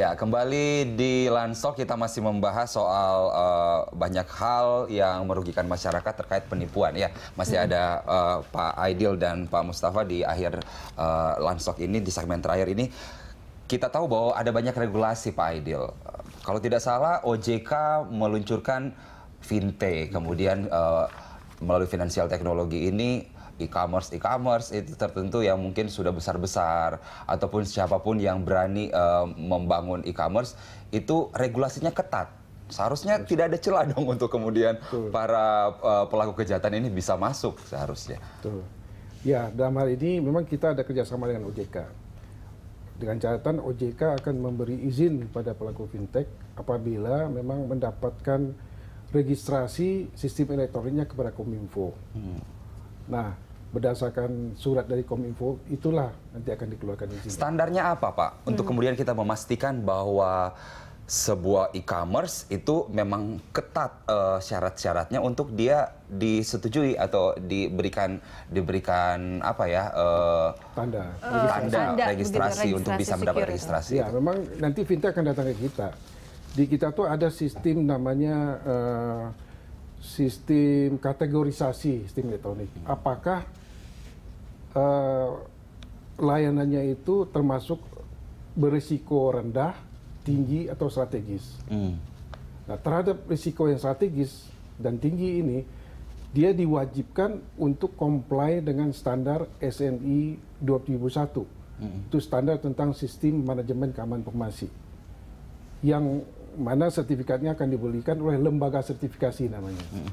Ya, kembali di Lansok kita masih membahas soal uh, banyak hal yang merugikan masyarakat terkait penipuan ya. Masih hmm. ada uh, Pak Aidil dan Pak Mustafa di akhir uh, Lansok ini di segmen terakhir ini kita tahu bahwa ada banyak regulasi Pak Aidil. kalau tidak salah OJK meluncurkan fintech kemudian uh, melalui finansial teknologi ini e-commerce e-commerce itu tertentu yang mungkin sudah besar-besar ataupun siapapun yang berani uh, membangun e-commerce itu regulasinya ketat seharusnya tidak ada celah dong untuk kemudian Betul. para uh, pelaku kejahatan ini bisa masuk seharusnya. Betul. Ya, dalam hal ini memang kita ada kerjasama dengan OJK. Dengan catatan OJK akan memberi izin pada pelaku fintech apabila memang mendapatkan registrasi sistem elektroniknya kepada Kominfo. Hmm. Nah, berdasarkan surat dari Kominfo itulah nanti akan dikeluarkan izin. Standarnya apa, Pak? Untuk hmm. kemudian kita memastikan bahwa sebuah e-commerce itu memang ketat uh, syarat-syaratnya untuk dia disetujui atau diberikan diberikan apa ya uh, tanda uh, eh, registrasi. tanda registrasi registrasi untuk bisa mendapat registrasi. Ya, memang nanti fintech akan datang ke kita. Di kita tuh ada sistem namanya uh, sistem kategorisasi sistem elektronik. Apakah uh, layanannya itu termasuk berisiko rendah, tinggi atau strategis. Hmm. Nah, terhadap risiko yang strategis dan tinggi ini, dia diwajibkan untuk comply dengan standar SNI 2001. Hmm. Itu standar tentang sistem manajemen keamanan informasi. Yang mana sertifikatnya akan dibelikan oleh lembaga sertifikasi namanya. Hmm.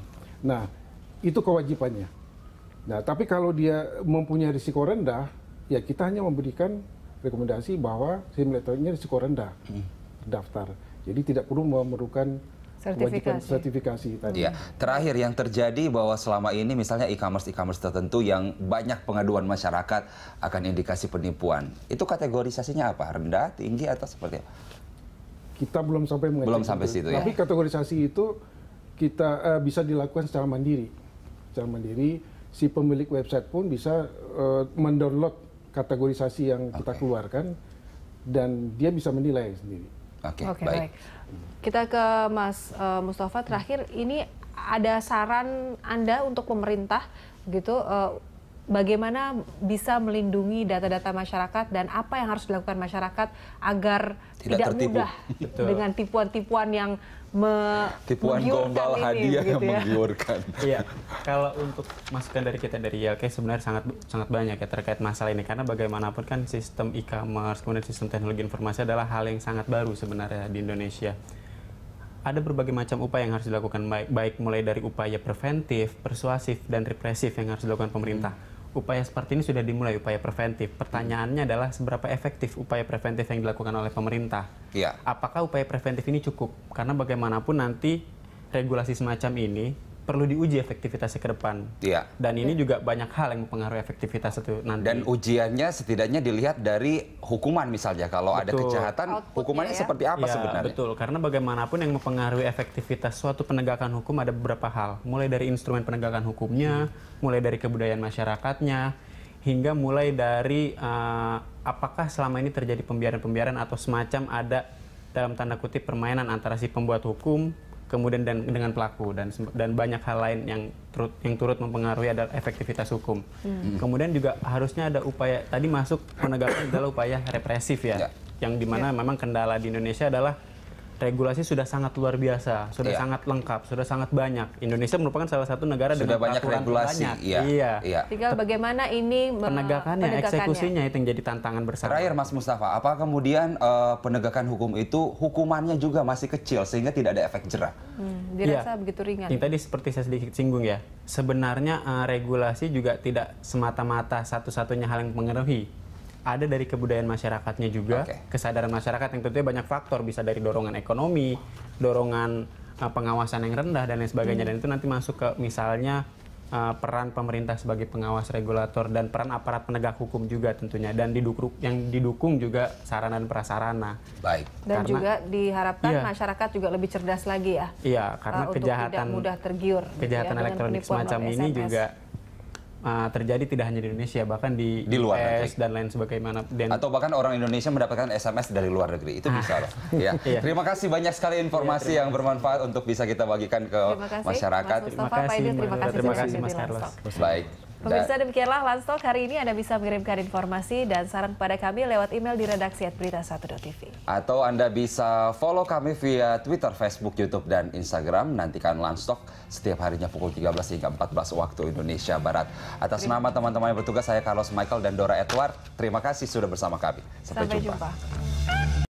Nah, itu kewajibannya. Nah, tapi kalau dia mempunyai risiko rendah, ya kita hanya memberikan rekomendasi bahwa simulatornya risiko rendah hmm. terdaftar. Jadi tidak perlu memerlukan sertifikasi. sertifikasi tadi. Ya. Terakhir yang terjadi bahwa selama ini misalnya e-commerce e-commerce tertentu yang banyak pengaduan masyarakat akan indikasi penipuan. Itu kategorisasinya apa? Rendah, tinggi atau seperti apa? Kita belum sampai belum sampai situ. situ ya. Tapi kategorisasi itu kita uh, bisa dilakukan secara mandiri. Secara mandiri si pemilik website pun bisa uh, mendownload kategorisasi yang okay. kita keluarkan dan dia bisa menilai sendiri. Oke, okay, okay, baik. baik. Kita ke Mas uh, Mustafa terakhir ini ada saran Anda untuk pemerintah gitu uh, bagaimana bisa melindungi data-data masyarakat dan apa yang harus dilakukan masyarakat agar tidak, tidak mudah dengan tipuan-tipuan yang me tipuan gombal hadiah gitu yang ya. menggiurkan. Iya. Kalau untuk masukan dari kita dari YLK sebenarnya sangat sangat banyak ya terkait masalah ini karena bagaimanapun kan sistem e-commerce kemudian sistem teknologi informasi adalah hal yang sangat baru sebenarnya di Indonesia ada berbagai macam upaya yang harus dilakukan baik baik mulai dari upaya preventif, persuasif dan represif yang harus dilakukan pemerintah. Hmm upaya seperti ini sudah dimulai upaya preventif. Pertanyaannya adalah seberapa efektif upaya preventif yang dilakukan oleh pemerintah? Ya. Apakah upaya preventif ini cukup? Karena bagaimanapun nanti regulasi semacam ini perlu diuji efektivitas ke depan. Iya. Dan ini juga banyak hal yang mempengaruhi efektivitas itu nanti. Dan ujiannya setidaknya dilihat dari hukuman misalnya kalau betul. ada kejahatan Outputnya hukumannya ya? seperti apa ya, sebenarnya? Betul, karena bagaimanapun yang mempengaruhi efektivitas suatu penegakan hukum ada beberapa hal, mulai dari instrumen penegakan hukumnya, hmm. mulai dari kebudayaan masyarakatnya, hingga mulai dari uh, apakah selama ini terjadi pembiaran-pembiaran atau semacam ada dalam tanda kutip permainan antara si pembuat hukum kemudian dan dengan pelaku dan dan banyak hal lain yang turut yang turut mempengaruhi adalah efektivitas hukum. Hmm. Kemudian juga harusnya ada upaya tadi masuk penegakan adalah upaya represif ya, ya. yang dimana ya. memang kendala di Indonesia adalah regulasi sudah sangat luar biasa, sudah yeah. sangat lengkap, sudah sangat banyak. Indonesia merupakan salah satu negara sudah dengan banyak regulasi. Banyak. Iya. iya. iya. Tinggal bagaimana ini penegakannya, penegakannya, eksekusinya itu yang jadi tantangan bersama. Terakhir Mas Mustafa, apa kemudian uh, penegakan hukum itu hukumannya juga masih kecil sehingga tidak ada efek jerah? Hmm, iya. dirasa yeah. begitu ringan. Yang tadi seperti saya sedikit singgung ya, sebenarnya uh, regulasi juga tidak semata-mata satu-satunya hal yang mengeruhi ada dari kebudayaan masyarakatnya juga, okay. kesadaran masyarakat yang tentunya banyak faktor bisa dari dorongan ekonomi, dorongan uh, pengawasan yang rendah dan lain sebagainya hmm. dan itu nanti masuk ke misalnya uh, peran pemerintah sebagai pengawas regulator dan peran aparat penegak hukum juga tentunya dan didukung yang didukung juga sarana dan prasarana. Baik. Dan karena, juga diharapkan iya, masyarakat juga lebih cerdas lagi ya. Iya, karena uh, kejahatan mudah tergiur. Gitu ya kejahatan ya, elektronik semacam ini juga uh, terjadi tidak hanya di Indonesia bahkan di, di luar US negeri. dan lain sebagaimana dan atau bahkan orang Indonesia mendapatkan SMS dari luar negeri itu bisa loh ya iya. terima kasih banyak sekali iya, informasi ya, yang bermanfaat untuk bisa kita bagikan ke terima kasih, masyarakat Mas Mustafa, terima, kasih Pak Edi, terima, terima kasih terima kasih Mas Carlos baik Pemirsa demikianlah Lanstok hari ini Anda bisa mengirimkan informasi dan saran kepada kami lewat email di redaksi at @berita1.tv. Atau Anda bisa follow kami via Twitter, Facebook, YouTube, dan Instagram. Nantikan Lanstok setiap harinya pukul 13 hingga 14 waktu Indonesia Barat. Atas nama teman-teman yang bertugas, saya Carlos Michael dan Dora Edward. Terima kasih sudah bersama kami. Sampai, Sampai jumpa. jumpa.